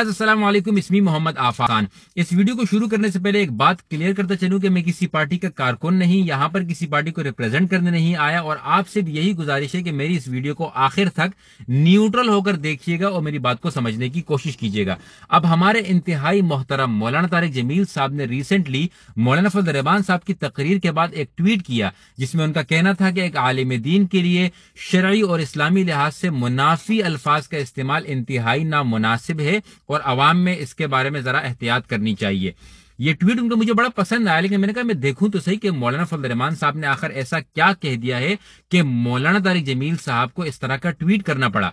असलम इसमी मोहम्मद आफान इस वीडियो को शुरू करने से पहले एक बात क्लियर करता चलूं कि मैं किसी पार्टी का कारकुन नहीं यहाँ पर किसी पार्टी को रिप्रेजेंट करने नहीं आया और आपसे भी यही गुजारिश है कि मेरी इस वीडियो को आखिर तक न्यूट्रल होकर देखिएगा और मेरी बात को समझने की कोशिश कीजिएगा अब हमारे इंतहाई मोहतरम मौलाना तारिक जमील साहब ने रिसेंटली मौलाना फजल रहमान साहब की तकरीर के बाद एक ट्वीट किया जिसमें उनका कहना था कि एक आलिम दीन के लिए शर्य और इस्लामी लिहाज से मुनाफी अल्फाज का इस्तेमाल इंतहाई नामुनासिब है और आवाम में इसके बारे में ज़रा एहतियात करनी चाहिए ये ट्वीट उनका मुझे बड़ा पसंद आया लेकिन मैंने कहा मैं देखूं तो सही कि मौलाना रहमान साहब ने आखिर ऐसा क्या कह दिया है कि मौलाना तारिक जमील साहब को इस तरह का ट्वीट करना पड़ा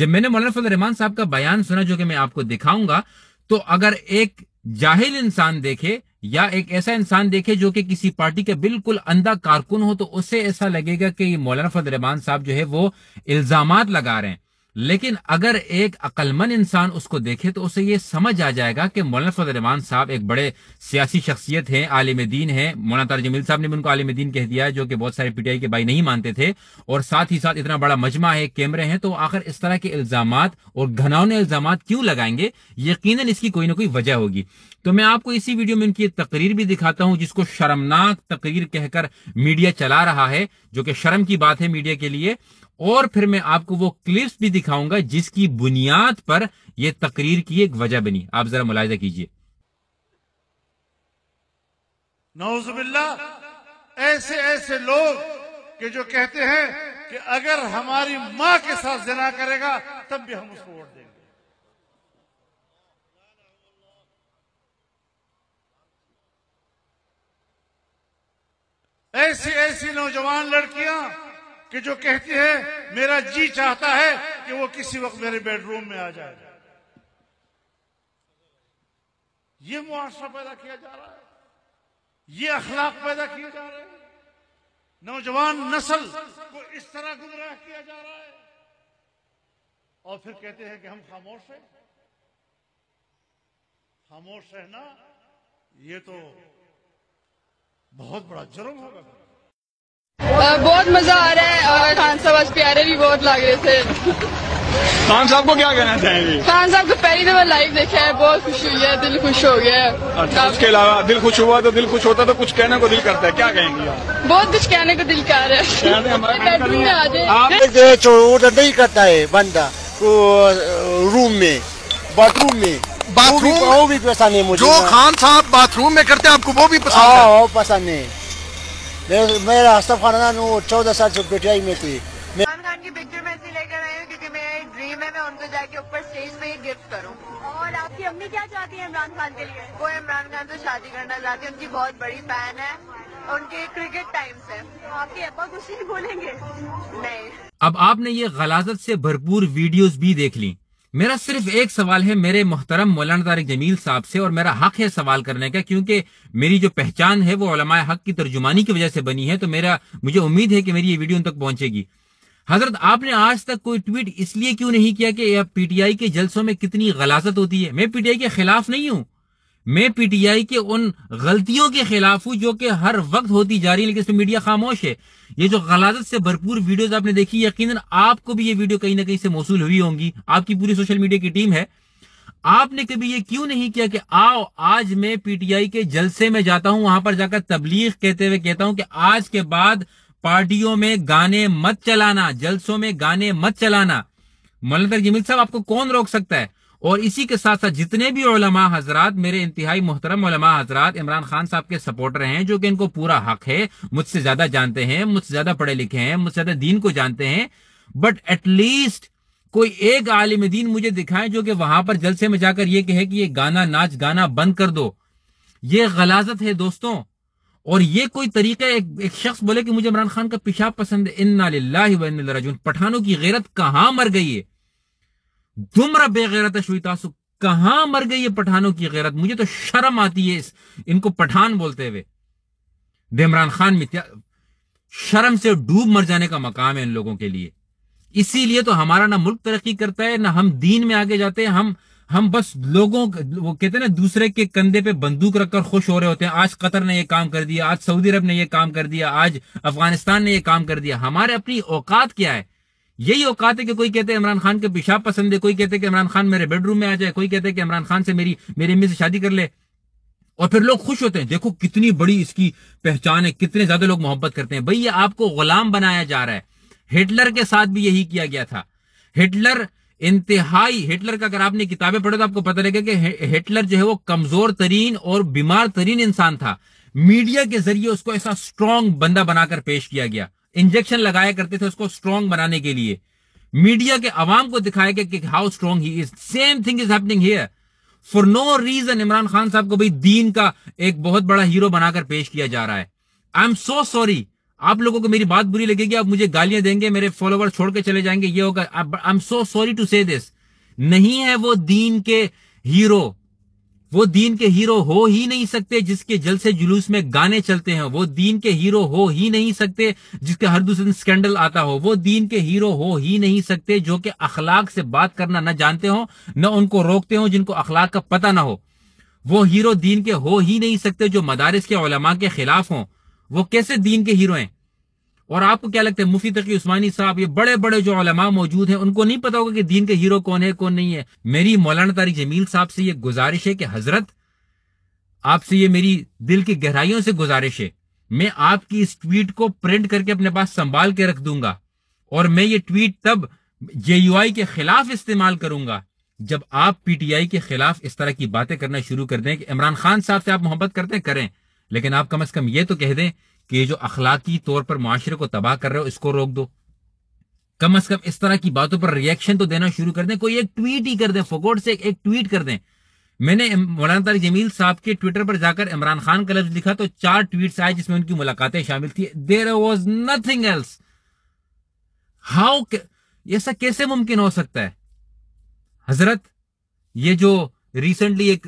जब मैंने मौलाना रहमान साहब का बयान सुना जो कि मैं आपको दिखाऊंगा तो अगर एक जाहिल इंसान देखे या एक ऐसा इंसान देखे जो कि किसी पार्टी के बिल्कुल अंधा कारकुन हो तो उसे ऐसा लगेगा कि ये मौलाना रहमान साहब जो है वो इल्जाम लगा रहे हैं लेकिन अगर एक अकलमंद इंसान उसको देखे तो उसे ये समझ आ जाएगा कि मौलाना रहमान साहब एक बड़े सियासी शख्सियत हैं आलिम दीन हैं मौलाना तार जमील साहब ने भी उनको आलिम दीन कह दिया जो कि बहुत सारे पीटीआई के भाई नहीं मानते थे और साथ ही साथ इतना बड़ा मजमा है कैमरे हैं तो आखिर इस तरह के इल्जाम और घनावने इल्जाम क्यों लगाएंगे यकीन इसकी कोई ना कोई वजह होगी तो मैं आपको इसी वीडियो में उनकी तकरीर भी दिखाता हूं जिसको शर्मनाक तकरीर कहकर मीडिया चला रहा है जो कि शर्म की बात है मीडिया के लिए और फिर मैं आपको वो क्लिप्स भी दिखाऊंगा जिसकी बुनियाद पर यह तकरीर की एक वजह बनी आप जरा मुलायजा कीजिए नौजबिल्ला ऐसे ऐसे लोग के जो कहते हैं कि अगर हमारी मां के साथ जना करेगा तब भी हम उसको वोट देंगे ऐसी ऐसी नौजवान लड़कियां कि जो कहती है मेरा जी चाहता है कि वो किसी वक्त मेरे बेडरूम में आ जाए ये मुआवरा पैदा किया जा रहा है ये अखलाक पैदा किए जा रहे हैं नौजवान नस्ल को इस तरह गुमराह किया जा रहा है और फिर कहते हैं कि हम खामोश हैं खामोश रहना ये तो बहुत बड़ा जुर्म होगा बहुत मजा आ रहा है और खान साहब आज प्यारे भी बहुत लग रहे थे खान साहब को क्या कहना चाहेंगे खान साहब को पहली दफा लाइव देखा है बहुत खुश हुई है दिल खुश हो गया अच्छा, उसके अलावा दिल खुश हुआ तो दिल खुश होता तो कुछ कहने को दिल करता है क्या कहेंगे बहुत कुछ कहने को दिल कर रहे हैं तो तो नहीं करता है बंदा रूम में बाथरूम में बाथरूम वो भी पसंद है मुझे जो हाँ। खान साहब बाथरूम में करते हैं आपको वो भी पसंद है हाँ, पसंद है मेरा आसफ खानदान चौदह साल से पीटीआई में थी इमरान खान की पिक्चर में ऐसी लेकर आई हूँ क्योंकि ड्रीम है मैं उनको जाके ऊपर स्टेज ही गिफ्ट करूँ और आपकी अम्मी क्या चाहती है इमरान खान के लिए वो इमरान खान से शादी करना चाहती उनकी बहुत बड़ी फैन है उनके क्रिकेट टाइम आपके अब्बा कुछ नहीं बोलेंगे अब आपने ये गलाजत से भरपूर वीडियोस भी देख ली मेरा सिर्फ एक सवाल है मेरे मोहतरम मौलाना तारिक जमील साहब से और मेरा हक है सवाल करने का क्योंकि मेरी जो पहचान है वो ओलमाए हक की तर्जुमानी की वजह से बनी है तो मेरा मुझे उम्मीद है कि मेरी ये वीडियो उन तक पहुंचेगी हजरत आपने आज तक कोई ट्वीट इसलिए क्यों नहीं किया कि पीटीआई के जलसों में कितनी गलाजत होती है मैं पीटीआई के खिलाफ नहीं हूं मैं पीटीआई के उन गलतियों के खिलाफ हूं जो कि हर वक्त होती जा रही है लेकिन इसमें मीडिया खामोश है ये जो गलाजत से भरपूर वीडियोस आपने देखी यकीनन आपको भी ये वीडियो कहीं ना कहीं से मौसू हुई होंगी आपकी पूरी सोशल मीडिया की टीम है आपने कभी ये क्यों नहीं किया कि आओ आज मैं पीटीआई के जलसे में जाता हूं वहां पर जाकर तबलीग कहते हुए कहता हूं कि आज के बाद पार्टियों में गाने मत चलाना जलसों में गाने मत चलाना मलंदर जमील साहब आपको कौन रोक सकता है और इसी के साथ साथ जितने भी ओलमा हजरात मेरे इंतहाई मोहतरम ओलमा इमरान खान साहब के सपोर्टर हैं जो कि इनको पूरा हक है मुझसे ज्यादा जानते हैं मुझसे ज्यादा पढ़े लिखे हैं मुझसे ज्यादा दीन को जानते हैं बट एटलीस्ट कोई एक आलिम दीन मुझे दिखाएं जो कि वहां पर जलसे में जाकर यह कहे कि ये गाना नाच गाना बंद कर दो ये गलाजत है दोस्तों और ये कोई तरीका एक, एक शख्स बोले कि मुझे इमरान खान का पेशाब पसंद है इन्ना पठानों की गैरत कहां मर गई है दुमरा बेगैरत गैरत शुई तासु कहां मर गई ये पठानों की गैरत मुझे तो शर्म आती है इस इनको पठान बोलते हुए इमरान खान मित्या शर्म से डूब मर जाने का मकाम है इन लोगों के लिए इसीलिए तो हमारा ना मुल्क तरक्की करता है ना हम दीन में आगे जाते हैं हम हम बस लोगों वो कहते हैं ना दूसरे के कंधे पे बंदूक रखकर खुश हो रहे होते हैं आज कतर ने ये काम कर दिया आज सऊदी अरब ने ये काम कर दिया आज अफगानिस्तान ने ये काम कर दिया हमारे अपनी औकात क्या है यही औकात है कि कोई कहते हैं इमरान खान के पेशाब पसंद है कोई कहते हैं कि इमरान खान मेरे बेडरूम में आ जाए कोई कहते हैं कि इमरान खान से मेरी मेरी अम्मी से शादी कर ले और फिर लोग खुश होते हैं देखो कितनी बड़ी इसकी पहचान है कितने ज्यादा लोग मोहब्बत करते हैं भाई ये आपको गुलाम बनाया जा रहा है हिटलर के साथ भी यही किया गया था हिटलर इंतहाई हिटलर का अगर आपने किताबें पढ़े तो आपको पता लगेगा कि हिटलर जो है वो कमजोर तरीन और बीमार तरीन इंसान था मीडिया के जरिए उसको ऐसा स्ट्रांग बंदा बनाकर पेश किया गया इंजेक्शन लगाया करते थे उसको स्ट्रॉन्ग बनाने के लिए मीडिया के अवाम को दिखाया गया कि how strong he is same thing is happening here for no reason Imran Khan साहब को भाई दीन का एक बहुत बड़ा हीरो बनाकर पेश किया जा रहा है आई एम सो सॉरी आप लोगों को मेरी बात बुरी लगेगी आप मुझे गालियां देंगे मेरे फॉलोवर छोड़ के चले जाएंगे ये होगा I am so sorry to say this नहीं है वो दीन के हीरो वो दीन के हीरो हो ही नहीं सकते जिसके जलसे जुलूस में गाने चलते हैं वो दीन के हीरो हो ही नहीं सकते जिसके हर दूसरे दिन स्कैंडल आता हो वो दीन के हीरो हो ही नहीं सकते जो कि अखलाक से बात करना ना जानते हो न उनको रोकते हो जिनको अखलाक का पता ना हो वो हीरो दीन के हो ही नहीं सकते जो मदारस के ओलमा के खिलाफ हों वो कैसे दीन के हीरो हैं और आपको क्या लगता है मुफ्ती तकी उस्मानी साहब ये बड़े बड़े जो उलमा मौजूद हैं उनको नहीं पता होगा कि दीन के हीरो कौन है कौन नहीं है मेरी मौलाना तारी जमील साहब से ये गुजारिश है कि हजरत आपसे ये मेरी दिल की गहराइयों से गुजारिश है मैं आपकी इस ट्वीट को प्रिंट करके अपने पास संभाल के रख दूंगा और मैं ये ट्वीट तब जे के खिलाफ इस्तेमाल करूंगा जब आप पीटीआई के खिलाफ इस तरह की बातें करना शुरू कर दें कि इमरान खान साहब से आप मोहब्बत करते करें लेकिन आप कम अज कम ये तो कह दें कि जो अखलाकी तौर पर माशरे को तबाह कर रहे हो इसको रोक दो कम अज कम इस तरह की बातों पर रिएक्शन तो देना शुरू कर दें कोई एक ट्वीट ही कर दें फोकोट से एक, एक ट्वीट कर दें मैंने मौलाना तारी जमील साहब के ट्विटर पर जाकर इमरान खान का लफ्ज लिखा तो चार ट्वीट आए जिसमें उनकी मुलाकातें शामिल थी there was nothing else how ऐसा कैसे मुमकिन हो सकता है हजरत ये जो रिसेंटली एक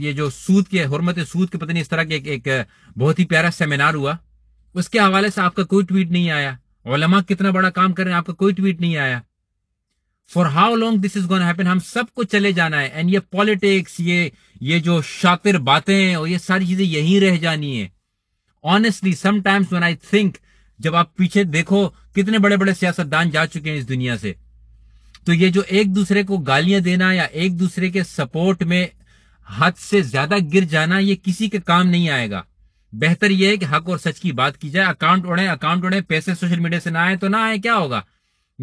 ये जो सूद के हरमत सूद के पता नहीं इस तरह के एक, एक बहुत ही प्यारा सेमिनार हुआ उसके हवाले से आपका कोई ट्वीट नहीं आया ओलमा कितना बड़ा काम कर रहे हैं आपका कोई ट्वीट नहीं आया for how long this is gonna happen हम सबको चले जाना है एंड ये पॉलिटिक्स ये ये जो शातिर बातें और ये सारी चीजें यहीं रह जानी है honestly sometimes one I think जब आप पीछे देखो कितने बड़े बड़े सियासतदान जा चुके हैं इस दुनिया से तो ये जो एक दूसरे को गालियां देना या एक दूसरे के सपोर्ट में हद से ज्यादा गिर जाना ये किसी के काम नहीं आएगा बेहतर यह है कि हक और सच की बात की जाए अकाउंट उड़े अकाउंट उड़े पैसे सोशल मीडिया से ना आए तो ना आए क्या होगा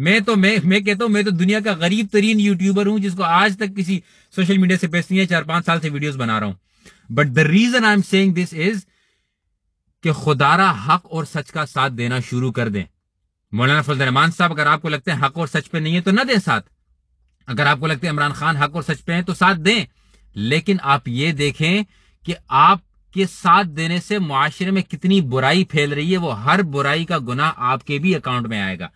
मैं तो मैं मैं कहता हूं मैं तो दुनिया का गरीब तरीन यूट्यूबर हूं जिसको आज तक किसी सोशल मीडिया से पैसे नहीं है चार पांच साल से वीडियोस बना रहा हूं but the reason I am saying this is कि खुदारा हक और सच का साथ देना शुरू कर दें मौलाना फजल रहमान साहब अगर आपको लगते हैं हक और सच पे नहीं है तो ना दें साथ अगर आपको लगता है इमरान खान हक और सच पे हैं तो साथ दें लेकिन आप ये देखें कि आप कि साथ देने से मुआरे में कितनी बुराई फैल रही है वो हर बुराई का गुना आपके भी अकाउंट में आएगा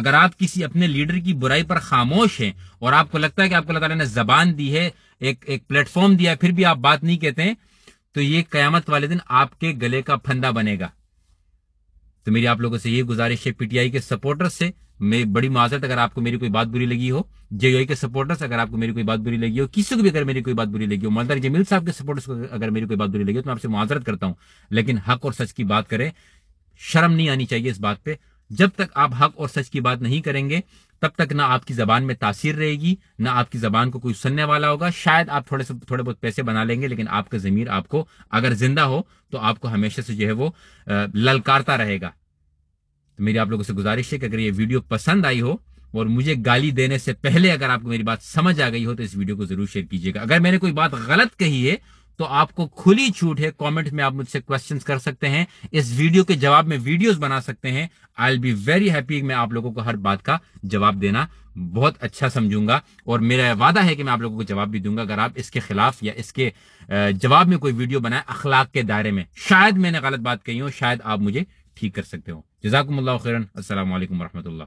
अगर आप किसी अपने लीडर की बुराई पर खामोश हैं और आपको लगता है कि आपको अल्लाह ने जबान दी है एक एक प्लेटफॉर्म दिया है फिर भी आप बात नहीं कहते हैं तो ये कयामत वाले दिन आपके गले का फंदा बनेगा तो मेरी आप लोगों से ये गुजारिश है पीटीआई के सपोर्टर्स से मैं बड़ी माजरत अगर आपको मेरी कोई बात बुरी लगी हो जेओई के सपोर्टर्स अगर आपको मेरी कोई बात बुरी लगी हो किसी को भी अगर मेरी कोई बात बुरी लगी हो मौलाना जमील साहब के सपोर्टर्स को अगर मेरी कोई बात बुरी लगी हो तो मैं आपसे माजरत करता हूं लेकिन हक और सच की बात करें शर्म नहीं आनी चाहिए इस बात पर जब तक आप हक और सच की बात नहीं करेंगे तब तक ना आपकी जबान में तासीर रहेगी ना आपकी जबान को कोई सुनने वाला होगा शायद आप थोड़े से थोड़े बहुत पैसे बना लेंगे लेकिन आपका जमीर आपको अगर जिंदा हो तो आपको हमेशा से जो है वो ललकारता रहेगा तो मेरी आप लोगों से गुजारिश है कि अगर ये वीडियो पसंद आई हो और मुझे गाली देने से पहले अगर आपको मेरी बात समझ आ गई हो तो इस वीडियो को जरूर शेयर कीजिएगा अगर मैंने कोई बात गलत कही है तो आपको खुली छूट है कमेंट में आप मुझसे क्वेश्चंस कर सकते हैं इस वीडियो के जवाब में वीडियोस बना सकते हैं I will be very happy मैं आप लोगों को हर बात का जवाब देना बहुत अच्छा समझूंगा और मेरा वादा है कि मैं आप लोगों को जवाब भी दूंगा अगर आप इसके खिलाफ या इसके जवाब में कोई वीडियो बनाए अखलाक के दायरे में शायद मैंने गलत बात कही हो शायद आप मुझे ठीक कर सकते हो जजाकुम खैरन असल वरहमल